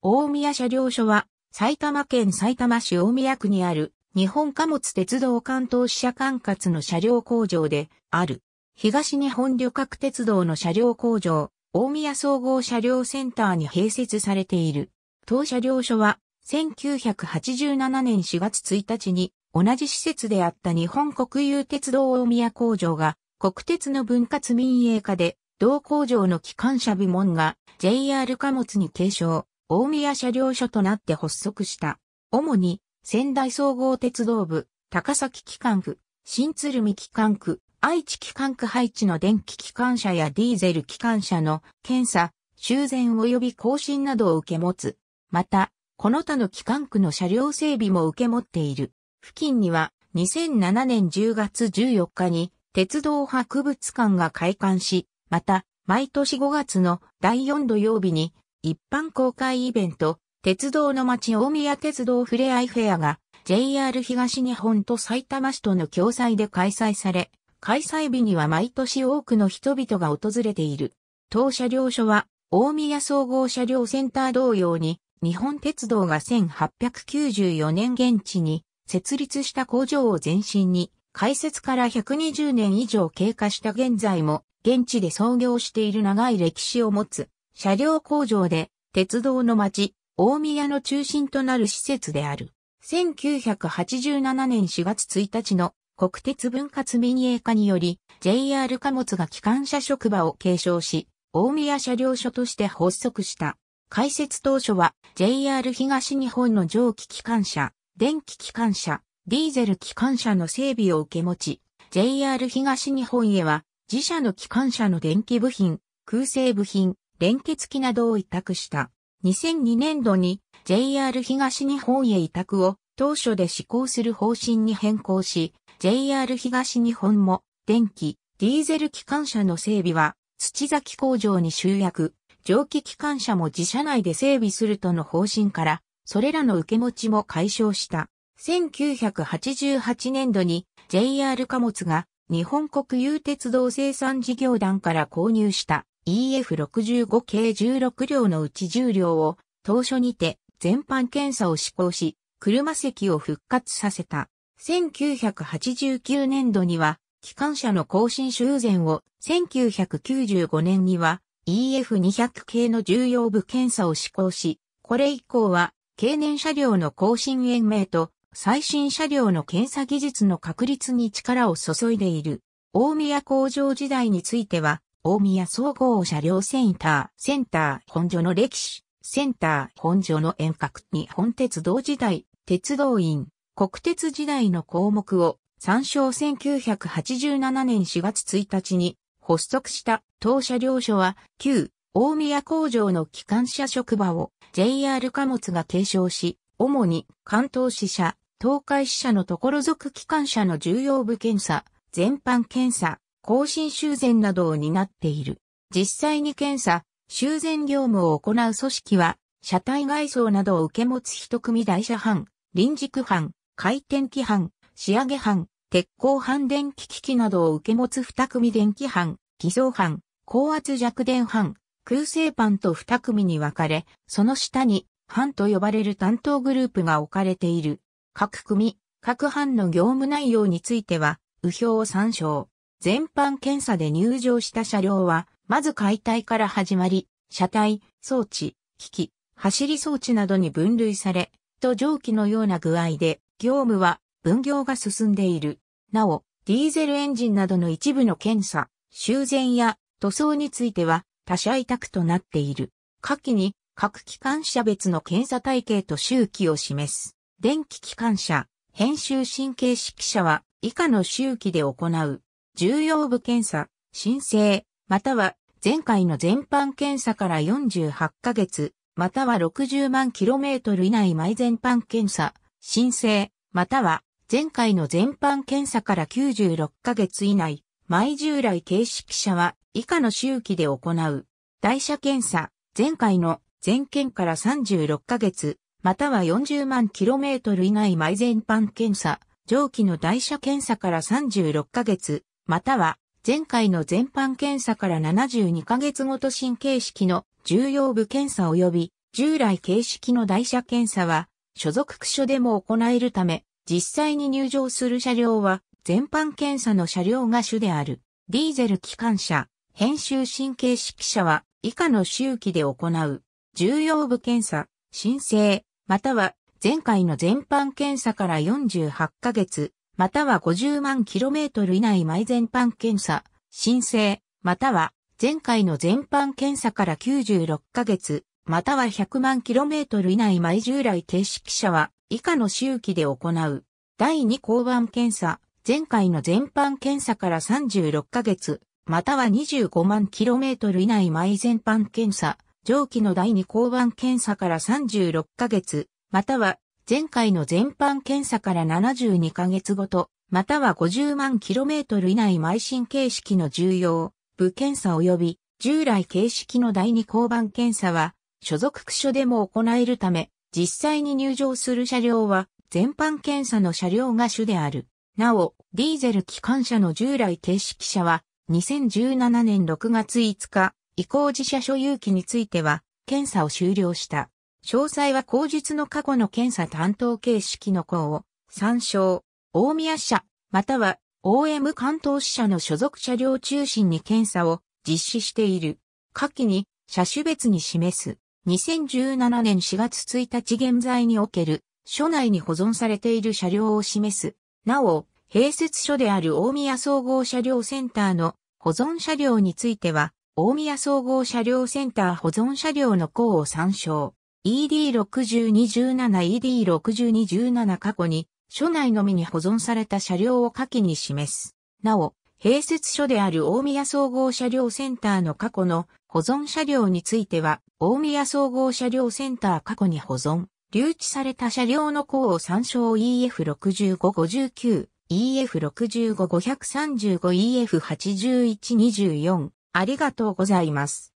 大宮車両所は、埼玉県埼玉市大宮区にある、日本貨物鉄道関東支社管轄の車両工場である。東日本旅客鉄道の車両工場、大宮総合車両センターに併設されている。当車両所は、1987年4月1日に、同じ施設であった日本国有鉄道大宮工場が、国鉄の分割民営化で、同工場の機関車部門が JR 貨物に継承。大宮車両所となって発足した。主に、仙台総合鉄道部、高崎機関区、新鶴見機関区、愛知機関区配置の電気機関車やディーゼル機関車の検査、修繕及び更新などを受け持つ。また、この他の機関区の車両整備も受け持っている。付近には2007年10月14日に鉄道博物館が開館し、また毎年5月の第4土曜日に一般公開イベント、鉄道の街大宮鉄道ふれあいフェアが JR 東日本と埼玉市との共催で開催され、開催日には毎年多くの人々が訪れている。当車両所は大宮総合車両センター同様に日本鉄道が1894年現地に設立した工場を前身に開設から120年以上経過した現在も現地で創業している長い歴史を持つ車両工場で、鉄道の町、大宮の中心となる施設である。1987年4月1日の国鉄分割民営化により、JR 貨物が機関車職場を継承し、大宮車両所として発足した。開設当初は JR 東日本の蒸気機関車、電気機関車、ディーゼル機関車の整備を受け持ち、JR 東日本へは自社の機関車の電気部品、空製部品、連結機などを委託した。2002年度に JR 東日本へ委託を当初で施行する方針に変更し、JR 東日本も電気、ディーゼル機関車の整備は土崎工場に集約、蒸気機関車も自社内で整備するとの方針から、それらの受け持ちも解消した。1988年度に JR 貨物が日本国有鉄道生産事業団から購入した EF65 系16両のうち10両を当初にて全般検査を施行し、車席を復活させた。1989年度には、機関車の更新修繕を、1995年には EF200 系の重要部検査を施行し、これ以降は、経年車両の更新延命と、最新車両の検査技術の確立に力を注いでいる。大宮工場時代については、大宮総合車両センター、センター本所の歴史、センター本所の遠隔日本鉄道時代、鉄道院、国鉄時代の項目を参照1987年4月1日に発足した当車両所は旧大宮工場の機関車職場を JR 貨物が継承し、主に関東支社、東海支社のところ属機関車の重要部検査、全般検査、更新修繕などを担っている。実際に検査、修繕業務を行う組織は、車体外装などを受け持つ一組台車班、臨時区班、回転機班、仕上げ班、鉄鋼班電気機器などを受け持つ二組電気班、偽装班、高圧弱電班、空製パンと二組に分かれ、その下に、班と呼ばれる担当グループが置かれている。各組、各班の業務内容については、右表を参照。全般検査で入場した車両は、まず解体から始まり、車体、装置、機器、走り装置などに分類され、と蒸気のような具合で、業務は分業が進んでいる。なお、ディーゼルエンジンなどの一部の検査、修繕や塗装については、他社委託となっている。下記に、各機関車別の検査体系と周期を示す。電気機関車、編集神経式車は、以下の周期で行う。重要部検査、申請、または前回の全般検査から48ヶ月、または60万キロメートル以内前全般検査、申請、または前回の全般検査から96ヶ月以内、前従来形式者は以下の周期で行う。代車検査、前回の全件から36ヶ月、または40万キロメートル以内前全般検査、上記の代車検査から36ヶ月、または前回の全般検査から72ヶ月ごと新形式の重要部検査及び従来形式の代車検査は所属区所でも行えるため実際に入場する車両は全般検査の車両が主である。ディーゼル機関車、編集神経式車は以下の周期で行う。重要部検査、申請、または前回の全般検査から48ヶ月、または50万 km 以内前全般検査、申請、または前回の全般検査から96ヶ月、または100万 km 以内前従来形式者は以下の周期で行う。第2交番検査、前回の全般検査から36ヶ月、または25万 km 以内前全般検査、上記の第2交番検査から36ヶ月、または前回の全般検査から72ヶ月ごと、または50万 km 以内邁進形式の重要、部検査及び従来形式の第二交番検査は、所属区所でも行えるため、実際に入場する車両は、全般検査の車両が主である。なお、ディーゼル機関車の従来形式車は、2017年6月5日、移行自社所有機については、検査を終了した。詳細は口述の過去の検査担当形式の項を参照、大宮社、または OM 関東支社の所属車両中心に検査を実施している。下記に車種別に示す2017年4月1日現在における署内に保存されている車両を示す。なお、併設所である大宮総合車両センターの保存車両については、大宮総合車両センター保存車両の項を参照。ED6217ED6217 過去に、署内のみに保存された車両を下記に示す。なお、併設所である大宮総合車両センターの過去の保存車両については、大宮総合車両センター過去に保存、留置された車両の項を参照 EF6559、EF65535、EF8124。ありがとうございます。